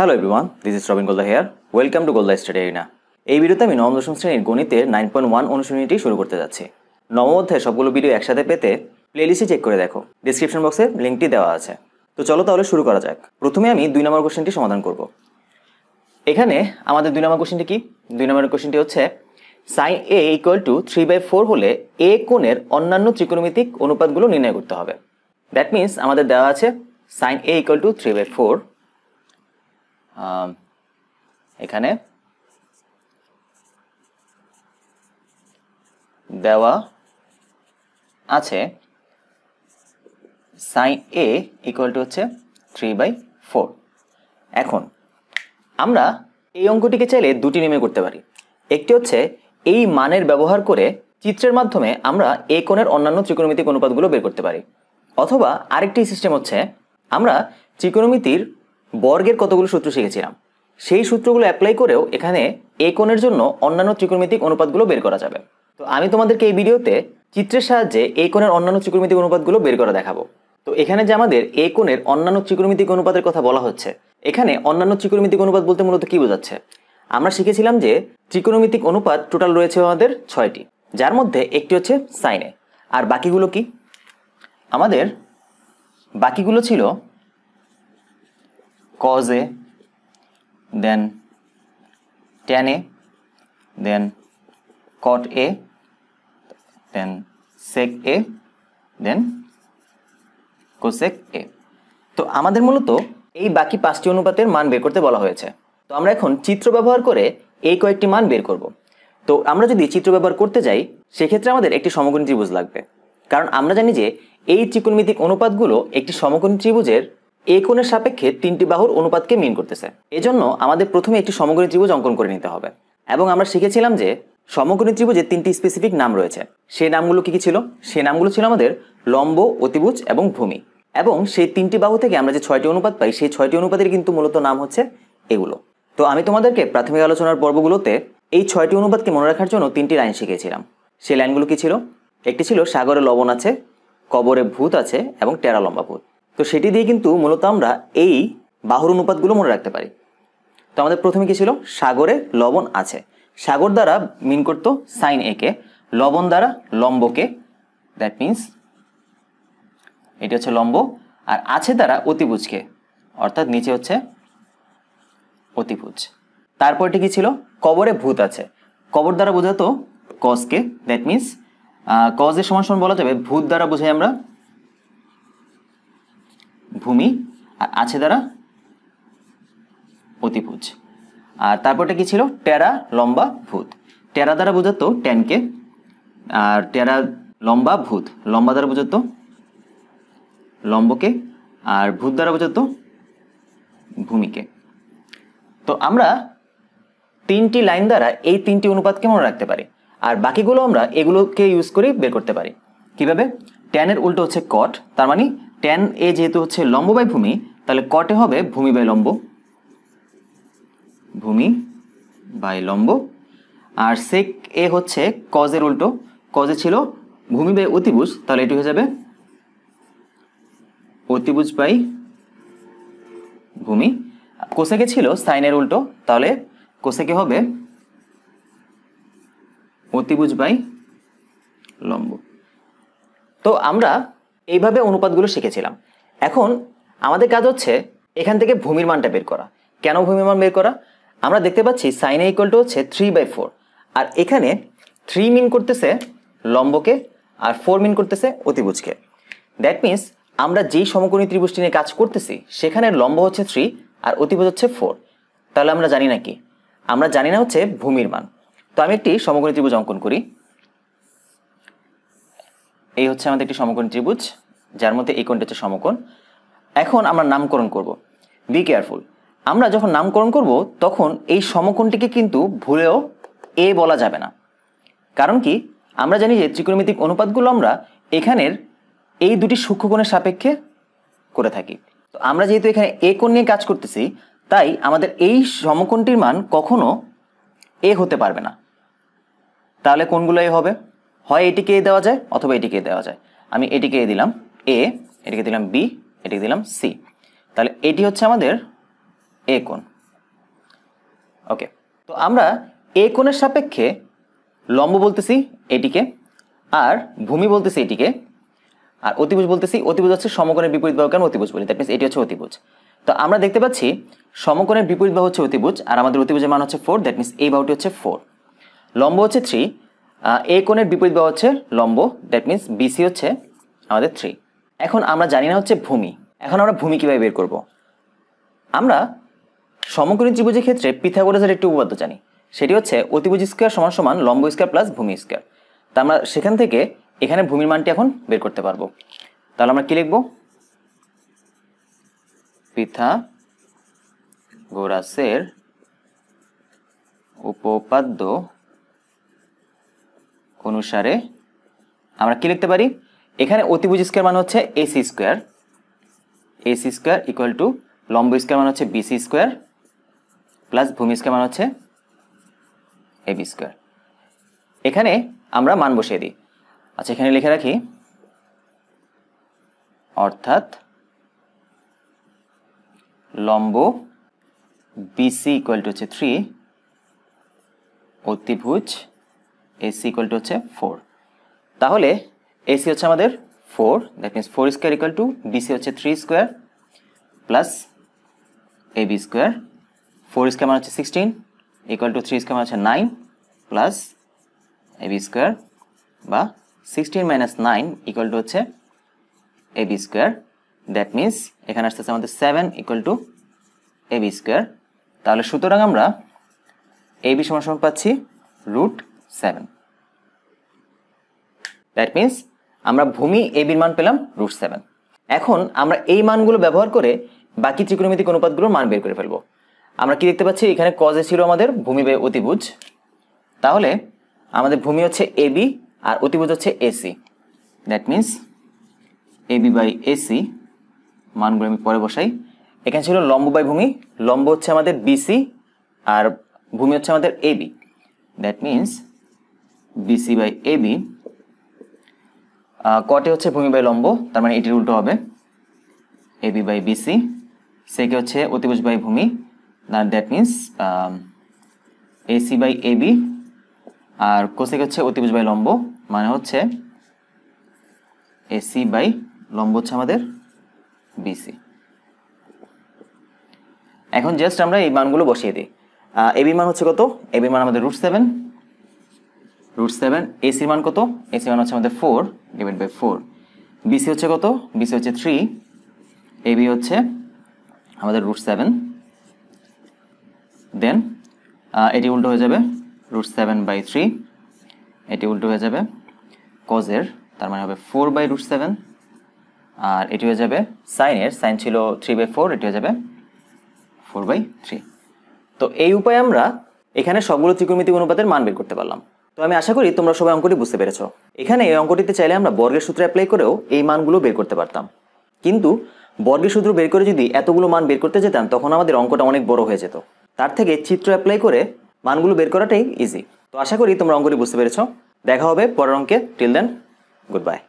Hello everyone this is Robin Golda here welcome to Golda study arena এই ভিডিওতে আমি নবম দশম শ্রেণীর গণিতের নাইন পয়েন্ট ওয়ান অনুশীলনীটি শুরু করতে যাচ্ছি নবম অধ্যায়ে সবগুলো ভিডিও একসাথে পেতে প্লেলিস্টে চেক করে দেখো ডিসক্রিপশন বক্সে লিঙ্কটি দেওয়া আছে তো চলো তাহলে শুরু করা যাক প্রথমে আমি দুই নম্বর কোশ্চেনটি সমাধান করব এখানে আমাদের দুই নম্বর কোশ্চেনটি কি দুই নম্বর কোশ্চেনটি হচ্ছে sine A equal to three by four হলে এ কোণের অন্যান্য ত্রিকোণমিতিক অনুপাতগুলো নির্ণয় করতে হবে দ্যাট মিন্স আমাদের দেওয়া আছে sine A equal to three by four Um, এখানে দেওয়া আছে সাইন এ ইকুয়াল টু হচ্ছে থ্রি বাই ফোর এখন আমরা এই অঙ্কটিকে চাইলে দুটি নিয়মে করতে পারি একটি হচ্ছে এই মানের ব্যবহার করে চিত্রের মাধ্যমে আমরা এ কোণের অন্যান্য ত্রিকোণমিতিক অনুপাতগুলো বের করতে পারি অথবা আরেকটি সিস্টেম হচ্ছে আমরা ত্রিকোণমিতির বর্গের কতগুলো সূত্র শিখেছিলাম সেই সূত্রগুলো অ্যাপ্লাই করেও এখানে এ কোণের জন্য অন্যান্য ত্রিকোণমিতিক অনুপাতগুলো বের করা যাবে তো আমি তোমাদেরকে এই ভিডিওতে চিত্রের সাহায্যে এ কোণের অন্যান্য ত্রিকোণমিতিক অনুপাতগুলো বের করা দেখাবো তো এখানে যে আমাদের এ কোণের অন্যান্য ত্রিকোণমিতিক অনুপাতের কথা বলা হচ্ছে এখানে অন্যান্য ত্রিকোণমিতিক অনুপাত বলতে মূলত কী বোঝাচ্ছে আমরা শিখেছিলাম যে ত্রিকোণমিতিক অনুপাত টোটাল রয়েছে আমাদের ছয়টি যার মধ্যে একটি হচ্ছে সাইনে আর বাকিগুলো কি আমাদের বাকিগুলো ছিল cos A, then tan A, then cot A, then sec A, then cosec A. তো আমাদের মূলত এই বাকি পাঁচটি অনুপাতের মান বের করতে বলা হয়েছে তো আমরা এখন চিত্র ব্যবহার করে এই কয়েকটি মান বের করব তো আমরা যদি চিত্র ব্যবহার করতে যাই সেক্ষেত্রে আমাদের একটি সমকোণী ত্রিভুজ লাগবে কারণ আমরা জানি যে এই ত্রিকোণমিতিক অনুপাতগুলো একটি সমকোণী ত্রিভুজের এই কোণের সাপেক্ষে তিনটি বাহুর অনুপাতকে মিন করতেছে এজন্য আমাদের প্রথমে একটি সমগ্র ত্রিভুজ অঙ্কন করে নিতে হবে এবং আমরা শিখেছিলাম যে সমগ্রী ত্রিভুজের তিনটি স্পেসিফিক নাম রয়েছে সে নামগুলো কি কি ছিল সে নামগুলো ছিল আমাদের লম্ব অতিভুজ এবং ভূমি এবং সেই তিনটি বাহু থেকে আমরা যে ছয়টি অনুপাত পাই সেই ছয়টি অনুপাতের কিন্তু মূলত নাম হচ্ছে এগুলো তো আমি তোমাদেরকে প্রাথমিক আলোচনার পর্বগুলোতে এই ছয়টি অনুপাতকে মনে রাখার জন্য তিনটি লাইন শিখিয়েছিলাম সেই লাইনগুলো কি ছিল একটি ছিল সাগরে লবণ আছে কবরে ভূত আছে এবং টেরা লম্বা ভূত তো সেটি দিয়ে কিন্তু মূলত আমরা এই বাহুর অনুপাতগুলো মনে রাখতে পারি তো আমাদের প্রথমে কী ছিল সাগরে লবণ আছে সাগর দ্বারা মিন করত সাইন এ কে লবণ দ্বারা লম্বকে দ্যাট মিন্স এটি হচ্ছে লম্ব আর আছে দ্বারা অতিভুজকে অর্থাৎ নিচে হচ্ছে অতিভুজ তারপরটি কী ছিল কবরে ভূত আছে কবর দ্বারা বোঝাতো কে দ্যাট মিন্স কজের সমান সমান বলা যাবে ভূত দ্বারা বোঝাই আমরা ভূমি আর আছে দ্বারা অতিভুজ আর তারপরটা কি ছিল টেরা লম্বা ভূত টেরা দ্বারা বোঝাতো ট্যানকে আর টেরা লম্বা ভূত লম্বা দ্বারা বোঝাতো লম্বকে আর ভূত দ্বারা বোঝাতো ভূমিকে তো আমরা তিনটি লাইন দ্বারা এই তিনটি অনুপাতকে মনে রাখতে পারি আর বাকিগুলো আমরা এগুলোকে ইউজ করে বের করতে পারি কিভাবে ট্যানের উল্টো হচ্ছে কট তার মানে টেন এ যেহেতু হচ্ছে লম্ব বাই ভূমি তাহলে কটে হবে ভূমি বাই লম্ব ভূমি বাই লম্ব আর সেক এ হচ্ছে কজের উল্টো কজে ছিল ভূমি বাই অতিভুজ তাহলে এটি হয়ে যাবে অতিভুজ বাই ভূমি কোসেকে ছিল সাইনের উল্টো তাহলে কোসেকে হবে অতিভুজ বাই লম্ব তো আমরা এইভাবে অনুপাতগুলো শিখেছিলাম এখন আমাদের কাজ হচ্ছে এখান থেকে ভূমির মানটা বের করা কেন ভূমির মান বের করা আমরা দেখতে পাচ্ছি সাইন ইকুয়াল টু হচ্ছে থ্রি বাই ফোর আর এখানে থ্রি মিন করতেছে লম্বকে আর ফোর মিন করতেছে অতিভুজকে দ্যাট মিন্স আমরা যেই সমকোণী ত্রিভুজটি নিয়ে কাজ করতেছি সেখানে লম্ব হচ্ছে থ্রি আর অতিভুজ হচ্ছে ফোর তাহলে আমরা জানি না কি আমরা জানি না হচ্ছে ভূমির মান তো আমি একটি সমকোণী ত্রিভুজ অঙ্কন করি এই হচ্ছে আমাদের একটি সমকোণ ত্রিভুজ যার মধ্যে এই কোণটা হচ্ছে সমকোণ এখন আমরা নামকরণ করব বি কেয়ারফুল আমরা যখন নামকরণ করব তখন এই সমকোণটিকে কিন্তু ভুলেও এ বলা যাবে না কারণ কি আমরা জানি যে ত্রিকোণমিতিক অনুপাতগুলো আমরা এখানের এই দুটি সূক্ষ্মকোণের সাপেক্ষে করে থাকি তো আমরা যেহেতু এখানে এ কোণ নিয়ে কাজ করতেছি তাই আমাদের এই সমকোণটির মান কখনো এ হতে পারবে না তাহলে কোনগুলো এ হবে হয় এটিকে এ দেওয়া যায় অথবা এটিকে এ দেওয়া যায় আমি এটিকে এ দিলাম এ এটিকে দিলাম বি এটিকে দিলাম সি তাহলে এটি হচ্ছে আমাদের এ কোণ ওকে তো আমরা এ কোণের সাপেক্ষে লম্ব বলতেছি এটিকে আর ভূমি বলতেছি এটিকে আর অতিভুজ বলতেছি অতিভুজ হচ্ছে সমকোণের বিপরীত বাহু কেন অতিভুজ বলি দ্যাট মিনস এটি হচ্ছে অতিভুজ তো আমরা দেখতে পাচ্ছি সমকোণের বিপরীত বাহু হচ্ছে অতিভুজ আর আমাদের অতিভুজের মান হচ্ছে ফোর দ্যাট মিনস এই বাহুটি হচ্ছে ফোর লম্ব হচ্ছে থ্রি এ কোণের বিপরীত বা হচ্ছে লম্ব দ্যাট মিন্স বিসি হচ্ছে আমাদের থ্রি এখন আমরা জানি না হচ্ছে ভূমি এখন আমরা ভূমি কীভাবে বের করব। আমরা সমকোণী ত্রিভুজের ক্ষেত্রে পিথাগোরাসের একটি উপপাদ্য জানি সেটি হচ্ছে অতিভুজ স্কোয়ার সমান সমান লম্ব স্কোয়ার প্লাস ভূমি স্কোয়ার তা আমরা সেখান থেকে এখানে ভূমির মানটি এখন বের করতে পারবো তাহলে আমরা কী লিখব পিথা গোরাসের উপপাদ্য অনুসারে আমরা কি লিখতে পারি এখানে অতিভুজ স্কোয়ার মানে হচ্ছে AC square AC square equal to লম্ব স্কোয়ার মানে হচ্ছে বিসি স্কোয়ার প্লাস ভূমি স্কোয়ার মানে হচ্ছে এবি স্কোয়ার এখানে আমরা মান বসিয়ে দিই আচ্ছা এখানে লিখে রাখি অর্থাৎ লম্ব বিসি ইকুয়াল টু হচ্ছে থ্রি অতিভুজ এসি ইকুয়াল টু হচ্ছে ফোর তাহলে এসি হচ্ছে আমাদের four that means four square equal to BC হচ্ছে three square plus A B square four square মানে হচ্ছে sixteen equal to three square মানে হচ্ছে nine plus A B square বা sixteen minus nine equal to হচ্ছে A B square that means এখানে আসতে আসতেছে আমাদের seven equal to A B square তাহলে সুতরাং আমরা এ বি সমান পাচ্ছি রুট সেভেন দ্যাট মিনস আমরা ভূমি এ বির মান পেলাম রুট সেভেন এখন আমরা এই মানগুলো ব্যবহার করে বাকি ত্রিকোণমিতিক অনুপাতগুলোর মান বের করে ফেলব আমরা কি দেখতে পাচ্ছি এখানে কজে ছিল আমাদের ভূমি বাই অতিভুজ তাহলে আমাদের ভূমি হচ্ছে এ বি আর অতিভুজ হচ্ছে AC that means A B by AC মানগুলো আমি পরে বসাই এখানে ছিল লম্ব বাই ভূমি লম্ব হচ্ছে আমাদের বিসি আর ভূমি হচ্ছে আমাদের B that means BC by A B কটে হচ্ছে ভূমি বাই লম্ব তার মানে এটির উল্টো হবে এ বি বাই বিসি সেকে হচ্ছে অতিভুজ বাই ভূমি that means AC by A B আর কোসেক হচ্ছে অতিভুজ বাই লম্ব মানে হচ্ছে এসি বাই লম্ব হচ্ছে আমাদের বিসি এখন জাস্ট আমরা এই মানগুলো বসিয়ে দিই এ বি মান হচ্ছে কত এ বি মান আমাদের রুট সেভেন রুট সেভেন এসির মান কত এসি মান হচ্ছে আমাদের four divide by four BC হচ্ছে কত বিসি হচ্ছে থ্রি এবি হচ্ছে আমাদের রুট সেভেন দেন এটি উল্টো হয়ে যাবে রুট সেভেন বাই থ্রি এটি উল্টো হয়ে যাবে কজের তার মানে হবে ফোর বাই রুট সেভেন আর এটি হয়ে যাবে সাইনের সাইন ছিল থ্রি বাই ফোর এটি হয়ে যাবে ফোর বাই থ্রি তো এই উপায়ে আমরা এখানে সবগুলো ত্রিকোণমিতিক অনুপাতের মান বের করতে পারলাম তো আমি আশা করি তোমরা সবাই অঙ্কটি বুঝতে পেরেছ এখানে এই অঙ্কটিতে চাইলে আমরা বর্গের সূত্র অ্যাপ্লাই করেও এই মানগুলো বের করতে পারতাম কিন্তু বর্গের সূত্র বের করে যদি এতগুলো মান বের করতে যেতাম তখন আমাদের অঙ্কটা অনেক বড় হয়ে যেত তার থেকে চিত্র অ্যাপ্লাই করে মানগুলো বের করাটাই ইজি তো আশা করি তোমরা অঙ্কটি বুঝতে পেরেছ দেখা হবে পরের অঙ্কে টিল দেন গুড বাই